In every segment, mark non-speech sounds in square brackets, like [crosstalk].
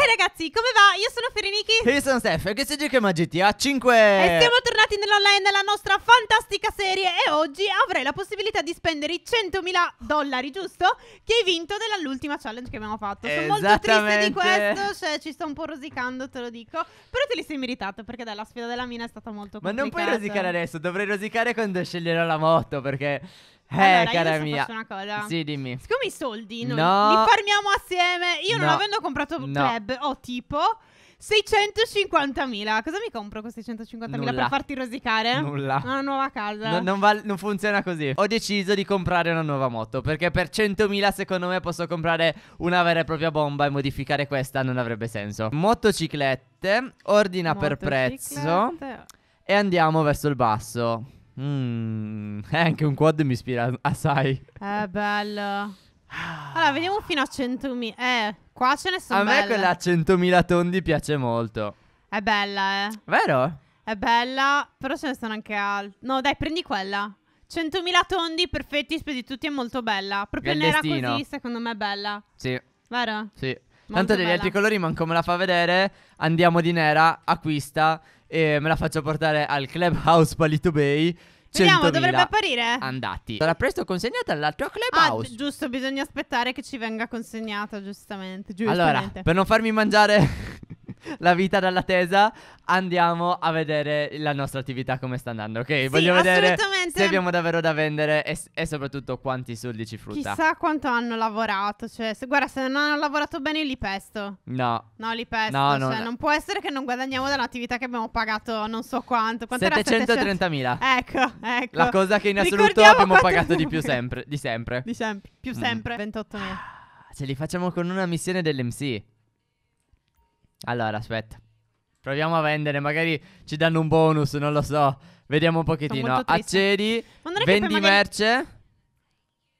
Hey eh, ragazzi, come va? Io sono Ferenichi E io sono Steph e questo è giochiamo a GTA 5 E siamo tornati nell'online della nostra fantastica serie E oggi avrai la possibilità di spendere i 100.000 dollari, giusto? Che hai vinto nell'ultima challenge che abbiamo fatto Sono molto triste di questo, cioè ci sto un po' rosicando, te lo dico Però te li sei meritato perché dai, la sfida della mina è stata molto complicata Ma non puoi rosicare adesso, dovrei rosicare quando sceglierò la moto perché... Eh, allora, cara io mia. una cosa. Sì, dimmi. Siccome i soldi noi no. li farmiamo assieme, io no. non avendo comprato no. club ho tipo 650.000. Cosa mi compro con 650.000 per farti rosicare? Nulla. Una nuova casa. No, non, val- non, funziona così. Ho deciso di comprare una nuova moto perché per 100.000 secondo me posso comprare una vera e propria bomba e modificare questa non avrebbe senso. Motociclette, ordina Motociclette. per prezzo e andiamo verso il basso. Mm, [laughs] eh, anche un quad mi ispira assai. È eh, bello. Ah. Allora, vediamo fino a 100.000. Eh, qua ce ne sono. A me belle. quella a 100.000 tondi piace molto. È bella, eh. Vero? È bella, però ce ne sono anche altre. No, dai, prendi quella. 100.000 tondi perfetti spesi tutti è molto bella. Proprio nera così, secondo me è bella. Sì. Vero? Sì. Molto Tanto degli bella. altri colori, manco me la fa vedere. Andiamo di nera, acquista e me la faccio portare al Clubhouse Palito Bay. Vediamo, dovrebbe apparire. Andati. Sarà presto consegnata all'altro ah, clubhouse. Ah, giusto, bisogna aspettare che ci venga consegnata, giustamente. giustamente. Allora, per non farmi mangiare la vita dalla tesa, andiamo a vedere la nostra attività come sta andando, ok? Sì, Voglio vedere se abbiamo davvero da vendere e, e, soprattutto quanti soldi ci frutta. Chissà quanto hanno lavorato, cioè, se, guarda, se non hanno lavorato bene li pesto. No. No, li pesto, no, cioè, non, non può essere che non guadagniamo dall'attività che abbiamo pagato non so quanto. quanto 730.000. Ecco, ecco. La cosa che in assoluto Ricordiamo abbiamo pagato di più sempre, di sempre. Di sempre, più mm. sempre, mm. 28.000. Ah, ce li facciamo con una missione dell'MC. Allora, aspetta. Proviamo a vendere, magari ci danno un bonus, non lo so. Vediamo un pochettino. Accedi, vendi magari... merce.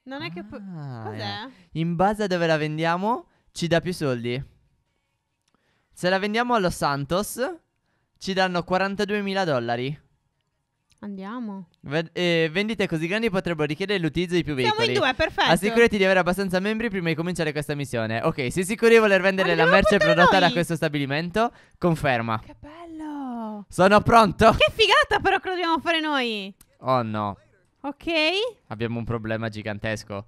Non è che... ah, Cos'è? Eh. In base a dove la vendiamo, ci dà più soldi. Se la vendiamo allo Santos, ci danno 42.000 dollari. Andiamo. V- eh, vendite così grandi potrebbero richiedere l'utilizzo di più veicoli. Siamo in due, perfetto. Assicurati di avere abbastanza membri prima di cominciare questa missione. Ok, sei sicuro di voler vendere Andiamo la merce prodotta noi. da questo stabilimento? Conferma. Che bello. Sono pronto. Che figata però che lo dobbiamo fare noi. Oh no. Ok. Abbiamo un problema gigantesco.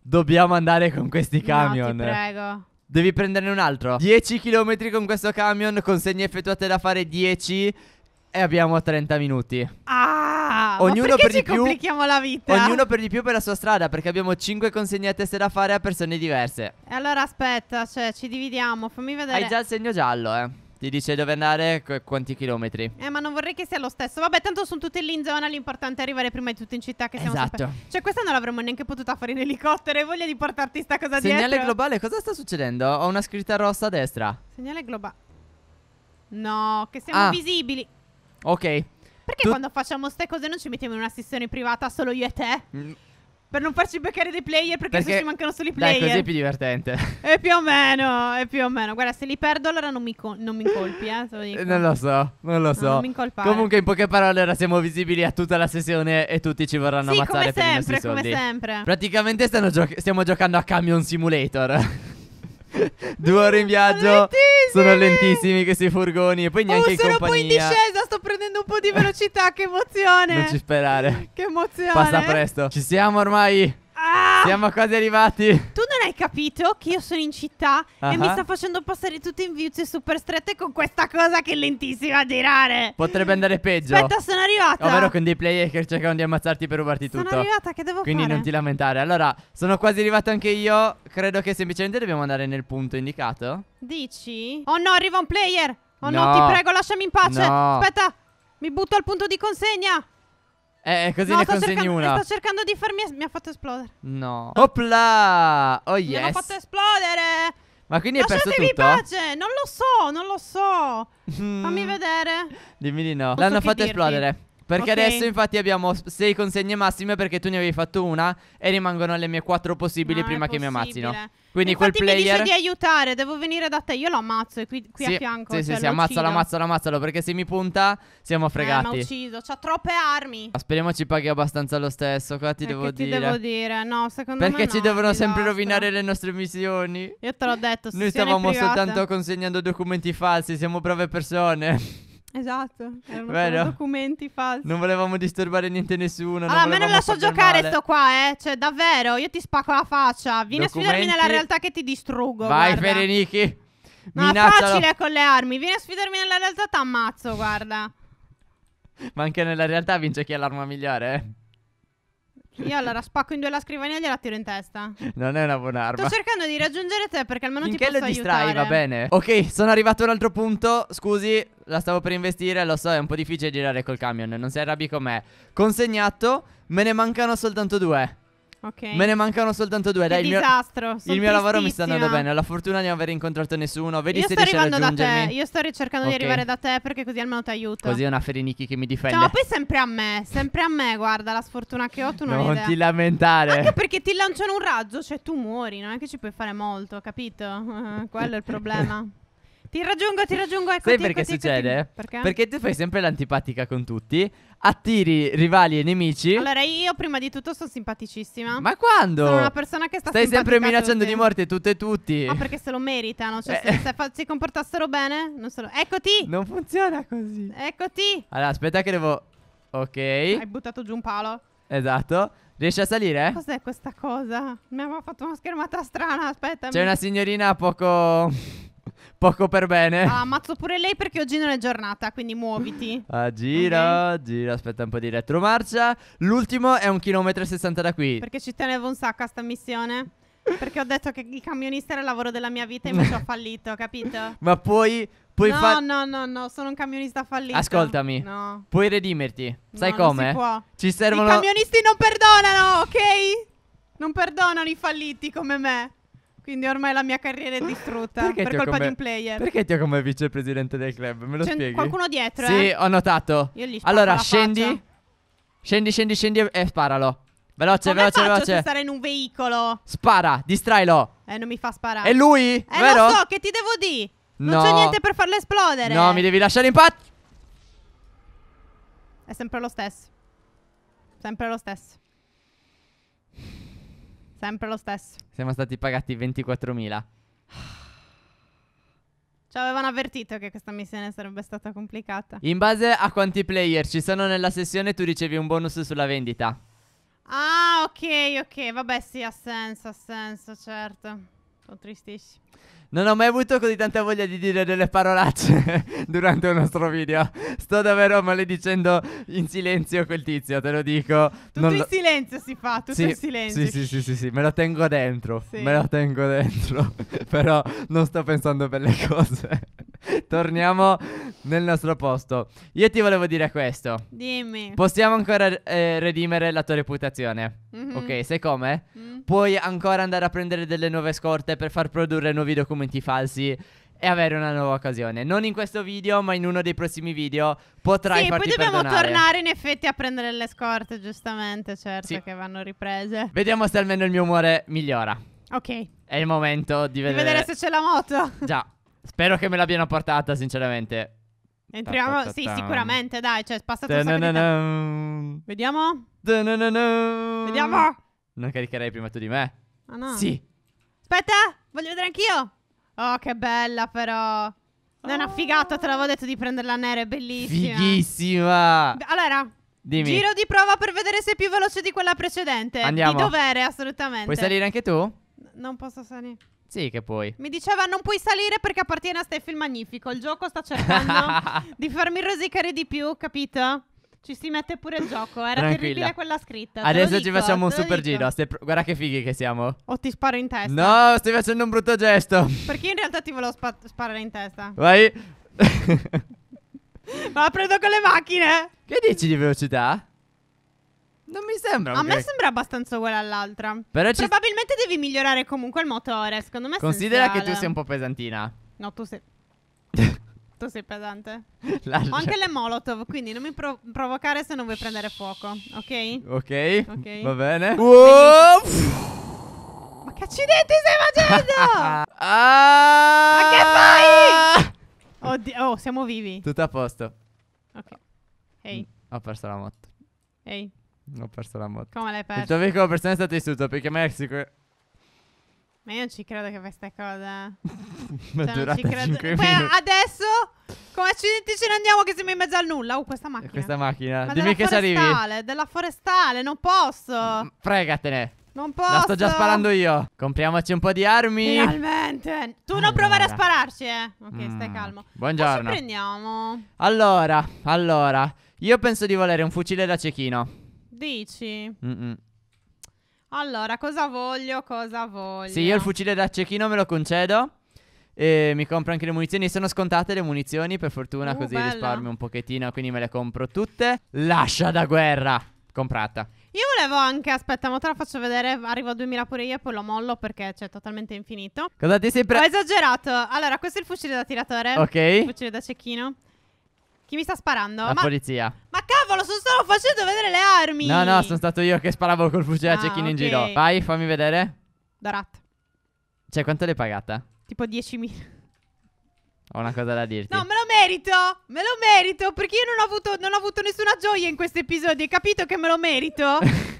Dobbiamo andare con questi camion. No, ti prego. Devi prenderne un altro. 10 km con questo camion, consegne effettuate da fare 10. E abbiamo 30 minuti. Ah, ognuno per di più, complichiamo la vita? Ognuno per di più per la sua strada, perché abbiamo 5 consegne a teste da fare a persone diverse. E allora aspetta, cioè ci dividiamo, fammi vedere. Hai già il segno giallo, eh. Ti dice dove andare, qu quanti chilometri. Eh, ma non vorrei che sia lo stesso. Vabbè, tanto sono tutti lì in zona, l'importante è arrivare prima di tutto in città che siamo Esatto. Sempre... Cioè, questa non l'avremmo neanche potuta fare in elicottero, e voglia di portarti sta cosa Segnale dietro. Segnale globale, cosa sta succedendo? Ho una scritta rossa a destra. Segnale globale. No, che siamo ah. visibili. Ok. Perché tu... quando facciamo ste cose non ci mettiamo in una sessione privata solo io e te? Mm. Per non farci beccare dei player perché, perché... se ci mancano solo i player. Dai, così è più divertente. E [laughs] più o meno, e più o meno. Guarda, se li perdo allora non mi, co- non mi incolpi, eh. Lo non lo so, non lo so. No, non mi incolpare. Comunque, in poche parole, ora siamo visibili a tutta la sessione e tutti ci vorranno sì, ammazzare come sempre, per i nostri soldi. come sempre. Praticamente gio- stiamo giocando a Camion Simulator. [laughs] Due ore in viaggio. Lentissimi. Sono lentissimi questi furgoni. E poi neanche oh, in compagnia. Sono un in discesa. Sto prendendo un po' di velocità. che emozione. Non ci sperare. Che emozione. Passa presto. Ci siamo ormai. Siamo quasi arrivati. Tu non hai capito che io sono in città uh -huh. e mi sta facendo passare tutte in viuzze super strette con questa cosa che è lentissima a girare. Potrebbe andare peggio. Aspetta, sono arrivata. Ovvero con dei player che cercano di ammazzarti per rubarti sono tutto. Sono arrivata, che devo Quindi fare? Quindi non ti lamentare. Allora, sono quasi arrivato anche io. Credo che semplicemente dobbiamo andare nel punto indicato. Dici? Oh no, arriva un player. Oh no, no ti prego, lasciami in pace. No. Aspetta, mi butto al punto di consegna. Eh, eh, così no, ne consegni cercando, una. Sto cercando di farmi. Mi ha fatto esplodere. No. Opla! Oh, yes. Mi ha fatto esplodere. Ma quindi Lasciatevi hai perso tutto? pace! Non lo so, non lo so. [laughs] Fammi vedere. Dimmi di no. L'hanno so fatto esplodere. Perché okay. adesso infatti abbiamo 6 consegne massime perché tu ne avevi fatto una e rimangono le mie 4 possibili no, ah, prima che mi ammazzino. Quindi infatti quel player... mi dice di aiutare, devo venire da te, io lo ammazzo qui, qui sì, a fianco. Sì, cioè, sì, sì, ammazzalo, ammazzalo, ammazzalo perché se mi punta siamo fregati. Eh, ma ucciso, c'ha troppe armi. Ma ah, speriamo ci paghi abbastanza lo stesso, qua ti eh devo dire. Ti devo dire, no, secondo perché me Perché ci no, devono sempre rovinare le nostre missioni. Io te l'ho detto, Noi stavamo soltanto consegnando documenti falsi, siamo brave persone. Esatto, erano Vero? documenti falsi. Non volevamo disturbare niente nessuno. Ah, a me non la so giocare male. sto qua, eh. Cioè, davvero, io ti spacco la faccia. Vieni documenti... a sfidarmi nella realtà che ti distruggo. Vai, guarda. Ferenichi. No, Minaccialo. è facile con le armi. Vieni a sfidarmi nella realtà, t'ammazzo, guarda. Ma anche nella realtà vince chi ha l'arma migliore, eh. Io allora spacco in due la scrivania e gliela tiro in testa. Non è una buona arma. Sto cercando di raggiungere te perché almeno Finché ti posso aiutare. Finché lo distrai, va bene. Ok, sono arrivato a un altro punto. Scusi, la stavo per investire, lo so, è un po' difficile girare col camion. Non si arrabbi con me. Consegnato, me ne mancano soltanto due. Ok. Me ne mancano soltanto due. Dai, che il mio, disastro. il mio lavoro mi sta andando bene. Ho la fortuna di non aver incontrato nessuno. Vedi io se riesci a raggiungermi. Te. Io sto cercando okay. di arrivare da te perché così almeno ti aiuto. Così è una Ferenichi che mi difende. No, poi sempre a me. Sempre a me, guarda la sfortuna che ho. Tu non, non ti lamentare. Anche perché ti lanciano un raggio, cioè tu muori. Non è che ci puoi fare molto, capito? [laughs] Quello è il problema. Ti raggiungo, ti raggiungo. Ecco, Sai perché tico, succede? Tico, perché? perché tu fai sempre l'antipatica con tutti, attiri rivali e nemici. Allora, io prima di tutto sono simpaticissima. Ma quando? Sono una persona che sta Stai sempre minacciando di morte tutte e tutti. Ma perché se lo meritano. Cioè, eh. se, se, si comportassero bene, non se lo. Eccoti! Non funziona così. Eccoti! Allora, aspetta, che devo. Ok. Hai buttato giù un palo. Esatto. Riesci a salire? Cos'è questa cosa? Mi aveva fatto una schermata strana, aspetta. C'è una signorina poco Poco per bene. Ah, ammazzo pure lei perché oggi non è giornata, quindi muoviti. Ah, gira, okay. gira, aspetta un po' di retromarcia. L'ultimo è un chilometro e 60 da qui. Perché ci tenevo un sacco a sta missione. Perché ho detto che il camionista era il lavoro della mia vita e invece ho [laughs] fallito, capito? Ma poi Puoi no, fa- no, no, no, sono un camionista fallito. Ascoltami. No. Puoi redimerti. Sai no, come? Ci servono I camionisti non perdonano, ok? Non perdonano i falliti come me. Quindi ormai la mia carriera è distrutta perché per colpa come, di un player. Perché ti ho come vicepresidente del club? Me lo C'è spieghi? qualcuno dietro, sì, eh? Sì, ho notato. Io gli allora, scendi. Faccia. Scendi, scendi, scendi e sparalo. Veloce, come veloce, veloce. stare in un veicolo. Spara, distrailo. Eh, non mi fa sparare. È lui? Eh, vero? lo so, che ti devo dire? No. Non c'è niente per farlo esplodere. No, mi devi lasciare in pace. È sempre lo stesso. Sempre lo stesso. Sempre lo stesso. Siamo stati pagati 24.000. Ci avevano avvertito che questa missione sarebbe stata complicata. In base a quanti player ci sono nella sessione, tu ricevi un bonus sulla vendita. Ah, ok, ok. Vabbè, sì, ha senso, ha senso, certo. Sono tristissimo. Non ho mai avuto così tanta voglia di dire delle parolacce [laughs] durante un nostro video. Sto davvero maledicendo in silenzio quel tizio, te lo dico. Tutto non in lo... silenzio si fa, tutto sì, in silenzio. Sì, sì, sì, sì, sì, me lo tengo dentro. Sì. Me lo tengo dentro. [laughs] Però non sto pensando per le cose. [laughs] Torniamo nel nostro posto. Io ti volevo dire questo. Dimmi. Possiamo ancora eh, redimere la tua reputazione. Mm-hmm. Ok, sai come? Mm. Puoi ancora andare a prendere delle nuove scorte per far produrre nuovi documenti falsi e avere una nuova occasione. Non in questo video, ma in uno dei prossimi video potrai sì, farti perdonare. Sì, poi dobbiamo tornare in effetti a prendere le scorte, giustamente, certo sì. che vanno riprese. Vediamo se almeno il mio umore migliora. Ok. È il momento di vedere, di vedere se c'è la moto. Già. Spero che me l'abbiano portata, sinceramente. Entriamo, sì, sicuramente, dai, cioè, è un sacco Vediamo? Vediamo? Non caricherei prima tu di me. Ah no? Sì. Aspetta, voglio vedere anch'io. Oh, che bella però. Non è una figata, te l'avevo detto di prenderla nera, è bellissima. Fighissima. Allora, Dimmi. giro di prova per vedere se è più veloce di quella precedente. Andiamo. Di dovere, assolutamente. Puoi salire anche tu? N non posso salire. Sì, che puoi. Mi diceva non puoi salire perché appartiene a Steffi il Magnifico. Il gioco sta cercando [laughs] di farmi rosicare di più, capito? Ci si mette pure il gioco. Era Tranquilla. terribile quella scritta. Adesso dico, ci facciamo un super dico. giro. Guarda che fighi che siamo. O oh, ti sparo in testa. No, stai facendo un brutto gesto. Perché in realtà ti volevo spa sparare in testa. Vai. [laughs] Ma la prendo con le macchine. Che dici di velocità? Non mi sembra. A me sembra abbastanza uguale all'altra. Però ci... Probabilmente devi migliorare comunque il motore. Secondo me. Considera che tu sei un po' pesantina. No, tu sei. [laughs] tu sei pesante. Lascia. Ho anche le molotov, quindi non mi prov provocare se non vuoi prendere fuoco. Ok? Ok. okay. Va bene. Wow! Ma che accidenti stai facendo? [laughs] ah! Ma che fai? Oddio, oh, siamo vivi. Tutto a posto. Ok. Ehi. Hey. Ho perso la moto. Ehi. Hey. Ho perso la moto. Come l'hai perso? Il tuo veicolo personale è stato distrutto perché Mexico. Ma io non ci credo che questa cosa. Eh. [laughs] Cioè, Ma cioè, durata 5 Poi adesso. Come accidenti ce ne andiamo che siamo in mezzo al nulla. Oh, questa eh, macchina. Questa macchina. Ma Dimmi che ci arrivi. Della forestale, non posso. Fregatene. Non posso. La sto già sparando io. Compriamoci un po' di armi. Finalmente. Tu allora. non provare a spararci, eh. Ok, mm. stai calmo. Buongiorno. Poi ci prendiamo. Allora, allora. Io penso di volere un fucile da cecchino. Dici? Mm-mm. Allora, cosa voglio, cosa voglio? Sì, io il fucile da cecchino me lo concedo. E mi compro anche le munizioni. Sono scontate le munizioni, per fortuna, Uh, così bella. risparmio un pochettino. Quindi me le compro tutte. Lascia da guerra. Comprata. Io volevo anche, aspetta, ma te la faccio vedere, arrivo a 2000 pure io e poi lo mollo perché c'è totalmente infinito. Cosa ti sei Ho esagerato. Allora, questo è il fucile da tiratore. Ok. Il fucile da cecchino. Chi mi sta sparando? La ma, polizia. Ma cavolo, sono solo facendo vedere le armi. No, no, sono stato io che sparavo col fucile ah, a cecchino okay. in giro. Vai, fammi vedere. Darat. Cioè, quanto l'hai pagata? Tipo 10.000. Ho una cosa da dirti. No, me lo merito. Me lo merito perché io non ho avuto, non ho avuto nessuna gioia in questo episodio. Hai capito che me lo merito? [laughs]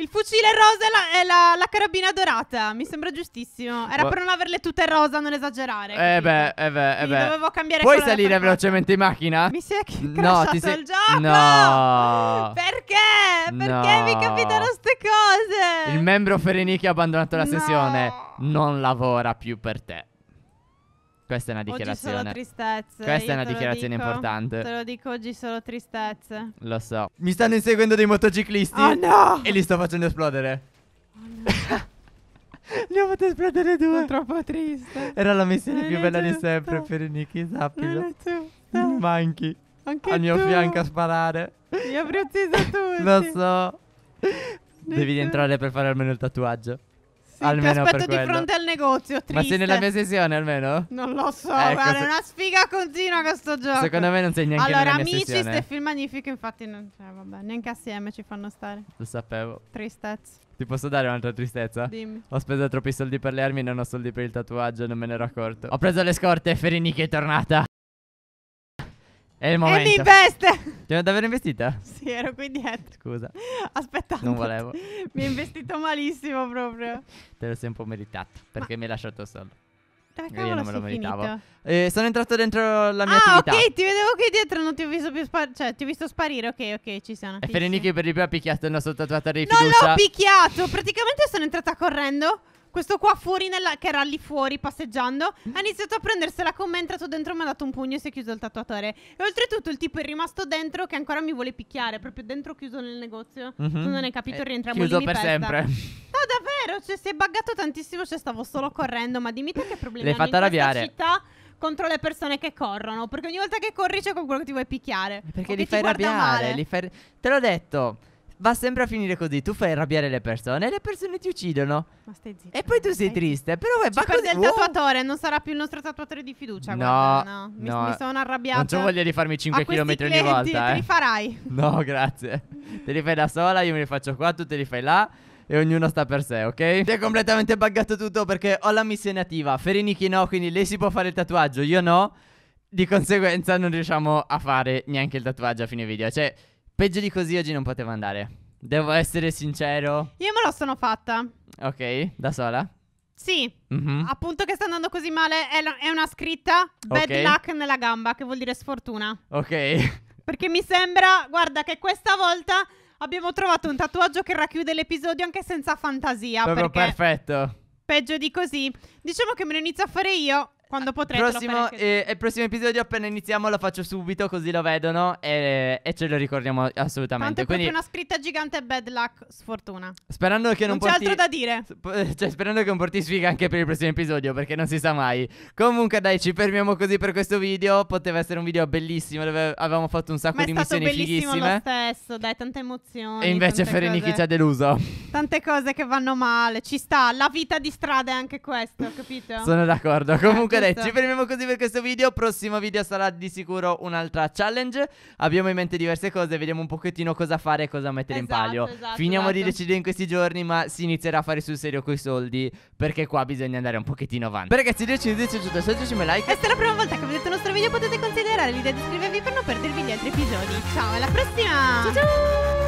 Il fucile rosa e la, e la, la carabina dorata. Mi sembra giustissimo. Era Ma... per non averle tutte rosa, non esagerare. Quindi. Eh, eh beh, eh beh, eh beh. Dovevo cambiare Puoi salire velocemente in macchina? Mi si è crashato no, ti sei... il gioco. No. Perché? Perché no. mi capitano queste cose? Il membro Ferenichi ha abbandonato la no. sessione. Non lavora più per te. Questa è una dichiarazione. Oggi solo tristezze. Questa è una dichiarazione dico, importante. Te lo dico oggi solo tristezze. Lo so. Mi stanno inseguendo dei motociclisti. Oh no! E li sto facendo esplodere. Oh no. ne [laughs] ho fatto esplodere due. Sono troppo triste. Era la missione non più bella giusto. di sempre per Nicky Zappilo. Non manchi. Anche Al mio tu. fianco a sparare. Mi avrei ucciso tutti. Lo so. Non Devi rientrare per fare almeno il tatuaggio almeno ti aspetto di fronte al negozio, triste. Ma sei nella mia sessione almeno? Non lo so, ecco, guarda, se... è una sfiga continua questo gioco. Secondo me non sei neanche allora, nella mia amici, sessione. Allora, amici, Steffi film magnifico, infatti non... Cioè, vabbè, neanche assieme ci fanno stare. Lo sapevo. Tristezza. Ti posso dare un'altra tristezza? Dimmi. Ho speso troppi soldi per le armi e non ho soldi per il tatuaggio, non me ne ero accorto. Ho preso le scorte e Ferini che è tornata. È il momento. Andy investe. Ti ho davvero investita? Sì, ero qui dietro. Scusa. Aspetta. Non volevo. [laughs] Mi ha investito malissimo proprio. Te lo sei un po' meritato perché Ma... mi hai lasciato solo. Dai, Io non me lo meritavo. Eh, sono entrato dentro la mia ah, attività. Ah, ok, ti vedevo qui dietro, non ti ho visto più sparire. Cioè, ti ho visto sparire. Ok, ok, ci sono. E Fereniki per di più ha picchiato il nostro tatuatore di fiducia. Non l'ho picchiato. Praticamente sono entrata correndo. Questo qua fuori nella, che era lì fuori passeggiando Ha iniziato a prendersela con me È entrato dentro mi ha dato un pugno e si è chiuso il tatuatore E oltretutto il tipo è rimasto dentro Che ancora mi vuole picchiare Proprio dentro chiuso nel negozio mm -hmm. Tu mhm. non hai capito eh, rientriamo chiuso lì Chiuso per sempre No davvero cioè, Si è buggato tantissimo Cioè stavo solo correndo Ma dimmi te che problemi L'hai fatto arrabbiare città contro le persone che corrono. Perché ogni volta che corri c'è qualcuno che ti vuole picchiare. Perché li fai arrabbiare. Li fai... Te l'ho detto va sempre a finire così. Tu fai arrabbiare le persone e le persone ti uccidono. Ma stai zitto. E poi tu sei triste. Però è va così. del uh. wow. tatuatore, non sarà più il nostro tatuatore di fiducia. No, guarda, no. Mi, no. mi sono arrabbiata. Non c'ho voglia di farmi 5 km ogni volta. Te eh. li farai. [laughs] No, grazie. te li fai da sola, io me li faccio qua, tu te li fai là e ognuno sta per sé, ok? Ti È completamente buggato tutto perché ho la missione attiva. Ferenichi no, quindi lei si può fare il tatuaggio, io no. Di conseguenza non riusciamo a fare neanche il tatuaggio a fine video. Cioè, Peggio di così oggi non poteva andare. Devo essere sincero. Io me la sono fatta. Ok, da sola? Sì, mm-hmm. appunto che sta andando così male è, la- è una scritta bad okay. luck nella gamba, che vuol dire sfortuna. Ok. Perché mi sembra, guarda, che questa volta abbiamo trovato un tatuaggio che racchiude l'episodio anche senza fantasia. Proprio perfetto. Peggio di così. Diciamo che me lo inizio a fare io quando potrete prossimo, eh, Il prossimo episodio appena iniziamo lo faccio subito così lo vedono e, e ce lo ricordiamo assolutamente. Tanto è Quindi, proprio una scritta gigante bad luck, sfortuna. Sperando che non, non porti... c'è altro da dire. Eh, cioè, sperando che non porti sfiga anche per il prossimo episodio perché non si sa mai. Comunque dai, ci fermiamo così per questo video. Poteva essere un video bellissimo dove avevamo fatto un sacco di missioni fighissime. Ma è stato bellissimo lo stesso, dai, tante emozioni. E invece Ferenichi ci ha deluso. Tante cose che vanno male, ci sta. La vita di strada è anche questo, capito? Sono d'accordo. Comunque Vabbè, ci fermiamo così per questo video. Prossimo video sarà di sicuro un'altra challenge. Abbiamo in mente diverse cose, vediamo un pochettino cosa fare e cosa mettere esatto, in palio. Esatto, Finiamo esatto. di decidere in questi giorni, ma si inizierà a fare sul serio coi soldi. Perché qua bisogna andare un pochettino avanti. ragazzi, il video ci è piaciuto, lasciateci un like. E se è la prima volta che vedete il nostro video potete considerare l'idea di iscrivervi per non perdervi gli altri episodi. Ciao, alla prossima! Ciao ciao!